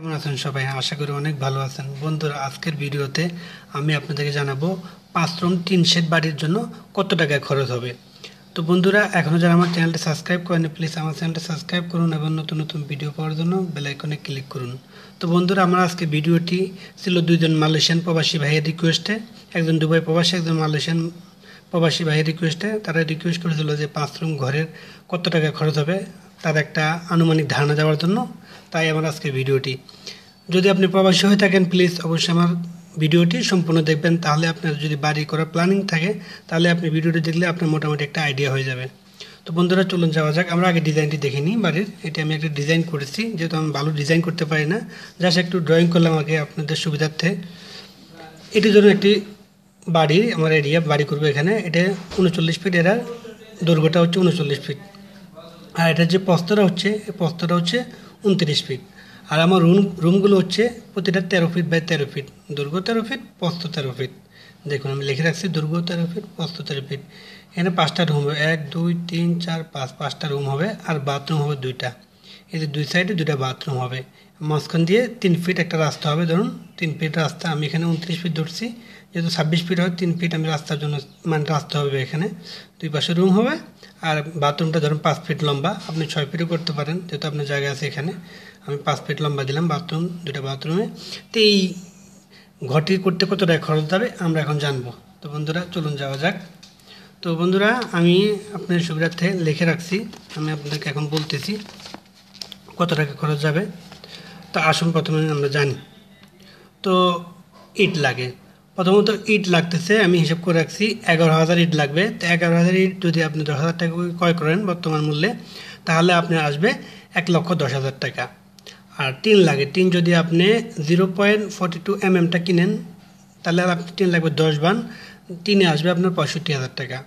কেমন আছেন সবাই আশা করি অনেক ভালো আছেন বন্ধুরা আজকের ভিডিওতে আমি আপনাদেরকে জানাবো পাঁচ রুম তিন সেট বাড়ির জন্য কত টাকা খরচ হবে তো বন্ধুরা এখনও যারা আমার চ্যানেলটি সাবস্ক্রাইব করেনি প্লিজ আমার চ্যানেলটি সাবস্ক্রাইব করুন এবং নতুন নতুন ভিডিও পাওয়ার জন্য বেলাইকনে ক্লিক করুন তো বন্ধুরা আমার আজকে ভিডিওটি ছিল দুইজন মালয়েশিয়ান প্রবাসী ভাইয়ের রিকোয়েস্টে একজন দুবাই প্রবাসী একজন মালয়েশিয়ান প্রবাসী ভাইয়ের রিকোয়েস্টে তারা রিকোয়েস্ট করেছিল যে পাঁচ রুম ঘরের কত টাকা খরচ হবে তার একটা আনুমানিক ধারণা দেওয়ার জন্য তাই আমার আজকের ভিডিওটি যদি আপনি প্রবাসী হয়ে থাকেন প্লিজ অবশ্যই আমার ভিডিওটি সম্পূর্ণ দেখবেন তাহলে আপনার যদি বাড়ি করার প্ল্যানিং থাকে তাহলে আপনি ভিডিওটি দেখলে আপনার মোটামুটি একটা আইডিয়া হয়ে যাবে তো বন্ধুরা চলুন যাওয়া যাক আমরা আগে ডিজাইনটি দেখে নিই বাড়ির এটি আমি একটা ডিজাইন করেছি যেহেতু আমি ভালো ডিজাইন করতে পারি না জাস্ট একটু ড্রয়িং করলাম আগে আপনাদের সুবিধার্থে এটির জন্য একটি বাড়ি আমার এরিয়া বাড়ি করবো এখানে এটা উনচল্লিশ ফিট এরা দুর্গটা হচ্ছে উনচল্লিশ ফিট আর এটার যে প্রস্তটা হচ্ছে এই প্রস্তটা হচ্ছে উনত্রিশ ফিট আর আমার রুম রুমগুলো হচ্ছে প্রতিটা তেরো ফিট বাই তেরো ফিট দুর্গ তেরো ফিট পস্ত তেরো ফিট দেখুন আমি লিখে রাখছি দুর্গ তেরো ফিট পস্ত তেরো ফিট এখানে পাঁচটা রুম হবে এক দুই তিন চার পাঁচ পাঁচটা রুম হবে আর বাথরুম হবে দুইটা এতে দুই সাইডে দুইটা বাথরুম হবে মাঝখান দিয়ে তিন ফিট একটা রাস্তা হবে ধরুন তিন ফিট রাস্তা আমি এখানে উনত্রিশ ফিট ধরছি যেহেতু ছাব্বিশ ফিট হয় তিন ফিট আমি রাস্তার জন্য মানে রাস্তা হবে এখানে দুই পাশে রুম হবে আর বাথরুমটা ধরুন পাঁচ ফিট লম্বা আপনি ছয় ফিটও করতে পারেন যেহেতু আপনার জায়গা আছে এখানে আমি পাঁচ ফিট লম্বা দিলাম বাথরুম দুটা বাথরুমে তো এই ঘরটি করতে কত টাকা খরচ যাবে আমরা এখন জানবো তো বন্ধুরা চলুন যাওয়া যাক তো বন্ধুরা আমি আপনার সুবিধার্থে লিখে রাখছি আমি আপনাদেরকে এখন বলতেছি কত টাকা খরচ যাবে তো আসুন প্রথমে আমরা জানি তো ইট লাগে প্রথমত ইট লাগতেছে আমি হিসাব করে রাখছি এগারো হাজার ইট লাগবে তো এগারো হাজার ইট যদি আপনি দশ হাজার টাকা ক্রয় করেন বর্তমান মূল্যে তাহলে আপনার আসবে এক লক্ষ দশ হাজার টাকা আর টিন লাগে টিন যদি আপনি zero point forty two M এমটা কিনেন তাহলে আপনি টিন লাগবে দশ বান টিনে আসবে আপনার পঁয়ষট্টি হাজার টাকা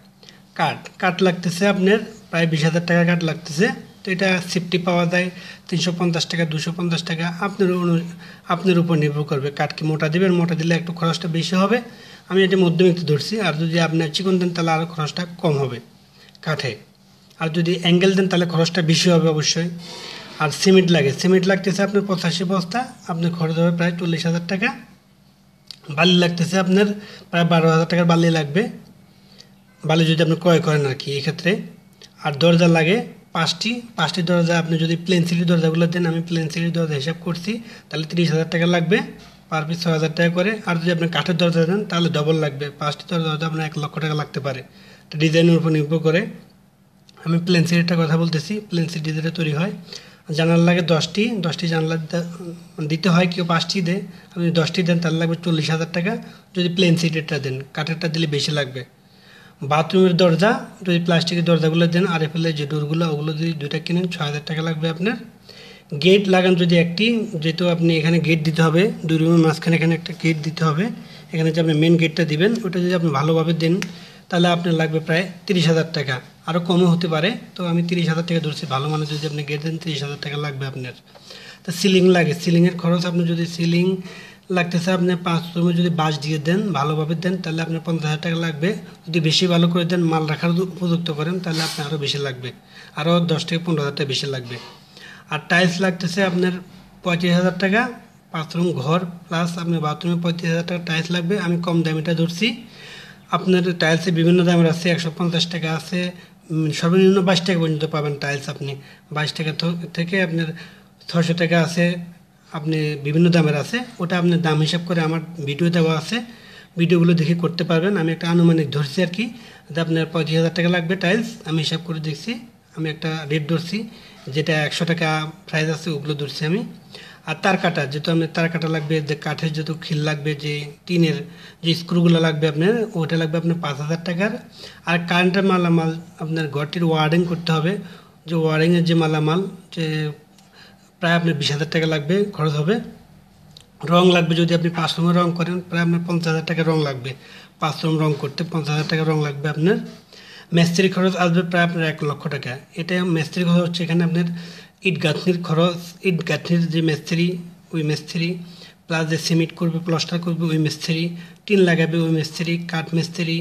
কাঠ কাঠ লাগতেছে আপনার প্রায় বিশ হাজার টাকা কাঠ লাগতেছে তো এটা সিফটি পাওয়া যায় তিনশো পঞ্চাশ টাকা দুশো পঞ্চাশ টাকা আপনার অনু আপনার উপর নির্ভর করবে কাঠ কি মোটা দেবেন মোটা দিলে একটু খরচটা বেশি হবে আমি এটা মধ্যবিত্ত ধরছি আর যদি আপনার চিকন দেন তাহলে আরও খরচটা কম হবে কাঠে আর যদি অ্যাঙ্গেল দেন তাহলে খরচটা বেশি হবে অবশ্যই আর সিমেন্ট লাগে সিমেন্ট লাগতেছে আপনার পঁচাশি বস্তা আপনার খরচ হবে প্রায় চল্লিশ হাজার টাকা বালি লাগতেছে আপনার প্রায় বারো হাজার টাকার বালি লাগবে বালি যদি আপনি ক্রয় করেন আর কি এক্ষেত্রে আর দরজা লাগে পাঁচটি পাঁচটি দরজা আপনি যদি প্লেন সিলির দরজাগুলো দেন আমি প্লেন সিলির দরজা হিসাব করছি তাহলে তিরিশ হাজার টাকা লাগবে পার পিস ছ হাজার টাকা করে আর যদি আপনি কাঠের দরজা দেন তাহলে ডবল লাগবে পাঁচটি দরজা আপনার এক লক্ষ টাকা লাগতে পারে ডিজাইনের উপর নির্ভর করে আমি প্লেন সিলিরটা কথা বলতেছি প্লেন সিট ডিজাইনে তৈরি হয় জানালা লাগে দশটি দশটি জানালা দিতে হয় কেউ পাঁচটি দেয় আপনি দশটি দেন তাহলে লাগবে চল্লিশ হাজার টাকা যদি প্লেন সিটেরটা দেন কাঠেরটা দিলে বেশি লাগবে বাথরুমের দরজা যদি প্লাস্টিকের দরজাগুলো দেন আর এফেলে যে ডোরগুলো ওগুলো যদি দুইটা কিনেন ছ হাজার টাকা লাগবে আপনার গেট লাগান যদি একটি যেহেতু আপনি এখানে গেট দিতে হবে দুই রুমের মাঝখানে এখানে একটা গেট দিতে হবে এখানে যে আপনি মেন গেটটা দিবেন ওটা যদি আপনি ভালোভাবে দেন তাহলে আপনার লাগবে প্রায় তিরিশ হাজার টাকা আরও কমও হতে পারে তো আমি তিরিশ হাজার টাকা ধরছি ভালো মানে যদি আপনি গেট দেন তিরিশ হাজার টাকা লাগবে আপনার তা সিলিং লাগে সিলিংয়ের খরচ আপনি যদি সিলিং লাগতেছে আপনি পাঁচ রুমে যদি বাঁশ দিয়ে দেন ভালোভাবে দেন তাহলে আপনার পঞ্চাশ হাজার টাকা লাগবে যদি বেশি ভালো করে দেন মাল রাখার উপযুক্ত করেন তাহলে আপনার আরও বেশি লাগবে আরও দশ থেকে পনেরো হাজার টাকা বেশি লাগবে আর টাইলস লাগতেছে আপনার পঁয়ত্রিশ হাজার টাকা বাথরুম ঘর প্লাস আপনার বাথরুমে পঁয়ত্রিশ হাজার টাকা টাইলস লাগবে আমি কম দামিটা ধরছি আপনার টাইলসে বিভিন্ন দামের আছে একশো পঞ্চাশ টাকা আছে সর্বনিম্ন বাইশ টাকা পর্যন্ত পাবেন টাইলস আপনি বাইশ টাকা থেকে আপনার ছশো টাকা আছে আপনি বিভিন্ন দামের আছে ওটা আপনি দাম হিসাব করে আমার ভিডিও দেওয়া আছে ভিডিওগুলো দেখে করতে পারবেন আমি একটা আনুমানিক ধরছি আর কি যে আপনার পঁয়ত্রিশ হাজার টাকা লাগবে টাইলস আমি হিসাব করে দেখছি আমি একটা রেট ধরছি যেটা একশো টাকা প্রাইস আছে ওগুলো ধরছি আমি আর তার কাটা যেহেতু আপনার তার কাটা লাগবে যে কাঠের যত খিল লাগবে যে টিনের যে স্ক্রুগুলো লাগবে আপনার ওটা লাগবে আপনার পাঁচ হাজার টাকার আর কারেন্টের মালামাল আপনার ঘরটির ওয়ারিং করতে হবে যে ওয়ারিংয়ের যে মালামাল যে প্রায় আপনার বিশ হাজার টাকা লাগবে খরচ হবে রং লাগবে যদি আপনি পাঁচ রঙের রং করেন প্রায় আপনার পঞ্চাশ হাজার টাকা রং লাগবে পাঁচ রুম রং করতে পঞ্চাশ হাজার টাকা রং লাগবে আপনার মেস্ত্রি খরচ আসবে প্রায় আপনার এক লক্ষ টাকা এটা মেস্ত্রি খরচ হচ্ছে এখানে আপনার ইট গাঁথনির খরচ ইট গাঁথনির যে মিস্ত্রি ওই মিস্ত্রি প্লাস যে সিমেন্ট করবে প্লাস্টার করবে ওই মিস্ত্রি টিন লাগাবে ওই মিস্ত্রি কাঠ মিস্ত্রি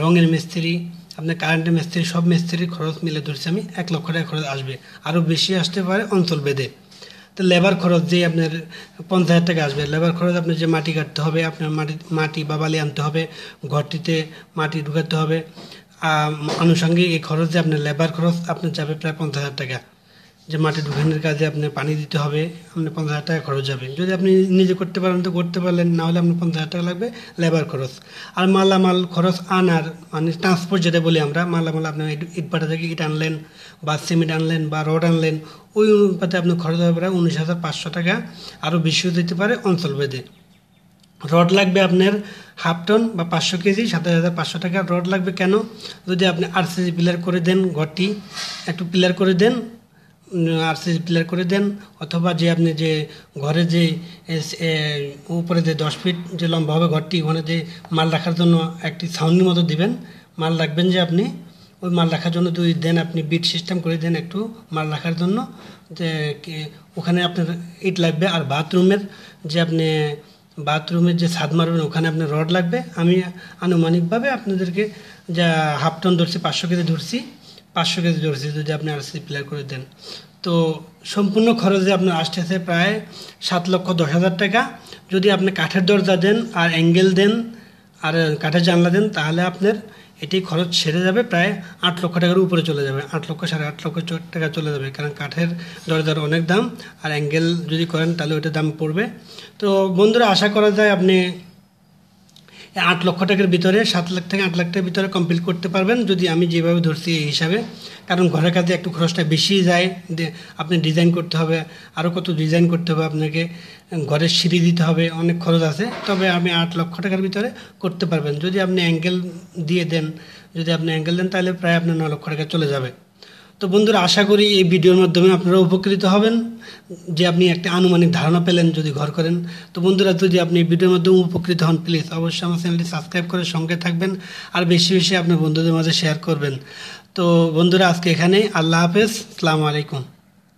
রঙের মিস্ত্রি আপনার কারেন্টের মিস্ত্রি সব মিস্ত্রির খরচ মিলে ধরছে আমি এক লক্ষ টাকা খরচ আসবে আরও বেশি আসতে পারে অঞ্চল বেদে তো লেবার খরচ যে আপনার পঞ্চাশ হাজার টাকা আসবে লেবার খরচ আপনার যে মাটি কাটতে হবে আপনার মাটি মাটি বা বালি আনতে হবে ঘরটিতে মাটি ঢুকাতে হবে আনুষঙ্গিক এই খরচে আপনার লেবার খরচ আপনার যাবে প্রায় পঞ্চাশ হাজার টাকা যে মাটি ঢুকানোর কাজে আপনি পানি দিতে হবে আপনি পঞ্চাশ হাজার টাকা খরচ যাবে যদি আপনি নিজে করতে পারেন তো করতে পারলেন না হলে আপনার পঞ্চাশ হাজার টাকা লাগবে লেবার খরচ আর মালামাল খরচ আনার মানে ট্রান্সপোর্ট যেটা বলি আমরা মালামাল আপনি ইটপাটা থেকে ইট আনলেন বা সিমেন্ট আনলেন বা রড আনলেন ওই অনুপাতে আপনি খরচ হবে প্রায় উনিশ হাজার পাঁচশো টাকা আরও বেশিও দিতে পারে অঞ্চল ভেদে রড লাগবে আপনার হাফ টন বা পাঁচশো কেজি সাতাশ হাজার পাঁচশো টাকা রড লাগবে কেন যদি আপনি আরসিসি পিলার করে দেন ঘরটি একটু পিলার করে দেন আরসিসি ক্লিয়ার করে দেন অথবা যে আপনি যে ঘরে যে উপরে যে দশ ফিট যে লম্বা হবে ঘরটি ওখানে যে মাল রাখার জন্য একটি সাউন্ডের মতো দিবেন মাল রাখবেন যে আপনি ওই মাল রাখার জন্য দুই দেন আপনি বিট সিস্টেম করে দেন একটু মাল রাখার জন্য যে ওখানে আপনার ইট লাগবে আর বাথরুমের যে আপনি বাথরুমের যে ছাদ মারবেন ওখানে আপনার রড লাগবে আমি আনুমানিকভাবে আপনাদেরকে যা হাফ টন ধরছি পাঁচশো কেজি ধরছি পাঁচশো কেজি জর্সি যদি আপনি আরসি প্লেয়ার করে দেন তো সম্পূর্ণ খরচে আপনার আসতেছে প্রায় সাত লক্ষ দশ হাজার টাকা যদি আপনি কাঠের দরজা দেন আর অ্যাঙ্গেল দেন আর কাঠের জানলা দেন তাহলে আপনার এটি খরচ সেরে যাবে প্রায় আট লক্ষ টাকার উপরে চলে যাবে আট লক্ষ সাড়ে আট লক্ষ টাকা চলে যাবে কারণ কাঠের দরজার অনেক দাম আর অ্যাঙ্গেল যদি করেন তাহলে ওইটার দাম পড়বে তো বন্ধুরা আশা করা যায় আপনি আট লক্ষ টাকার ভিতরে সাত লাখ থেকে আট লাখ টাকার ভিতরে কমপ্লিট করতে পারবেন যদি আমি যেভাবে ধরছি এই হিসাবে কারণ ঘরের কাজে একটু খরচটা বেশি যায় আপনি ডিজাইন করতে হবে আরও কত ডিজাইন করতে হবে আপনাকে ঘরের সিঁড়ি দিতে হবে অনেক খরচ আছে তবে আমি আট লক্ষ টাকার ভিতরে করতে পারবেন যদি আপনি অ্যাঙ্গেল দিয়ে দেন যদি আপনি অ্যাঙ্গেল দেন তাহলে প্রায় আপনার ন লক্ষ টাকা চলে যাবে তো বন্ধুরা আশা করি এই ভিডিওর মাধ্যমে আপনারা উপকৃত হবেন যে আপনি একটা আনুমানিক ধারণা পেলেন যদি ঘর করেন তো বন্ধুরা যদি আপনি এই ভিডিওর মাধ্যমে উপকৃত হন প্লিজ অবশ্যই আমার চ্যানেলটি সাবস্ক্রাইব করে সঙ্গে থাকবেন আর বেশি বেশি আপনার বন্ধুদের মাঝে শেয়ার করবেন তো বন্ধুরা আজকে এখানে আল্লাহ হাফেজ সালামু আলাইকুম